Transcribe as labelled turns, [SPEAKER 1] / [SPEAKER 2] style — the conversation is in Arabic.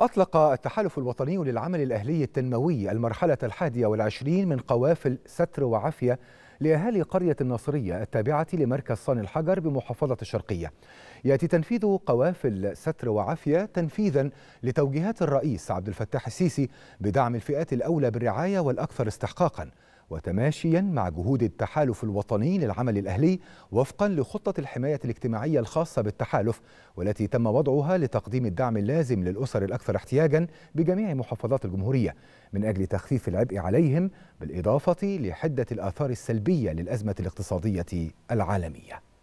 [SPEAKER 1] أطلق التحالف الوطني للعمل الأهلي التنموي المرحلة الحادية والعشرين من قوافل ستر وعافية لأهالي قرية الناصرية التابعة لمركز صان الحجر بمحافظة الشرقية يأتي تنفيذ قوافل ستر وعافية تنفيذا لتوجيهات الرئيس عبد الفتاح السيسي بدعم الفئات الأولى بالرعاية والأكثر استحقاقا وتماشيا مع جهود التحالف الوطني للعمل الأهلي وفقا لخطة الحماية الاجتماعية الخاصة بالتحالف والتي تم وضعها لتقديم الدعم اللازم للأسر الأكثر احتياجا بجميع محافظات الجمهورية من أجل تخفيف العبء عليهم بالإضافة لحدة الآثار السلبية جذريه للازمه الاقتصاديه العالميه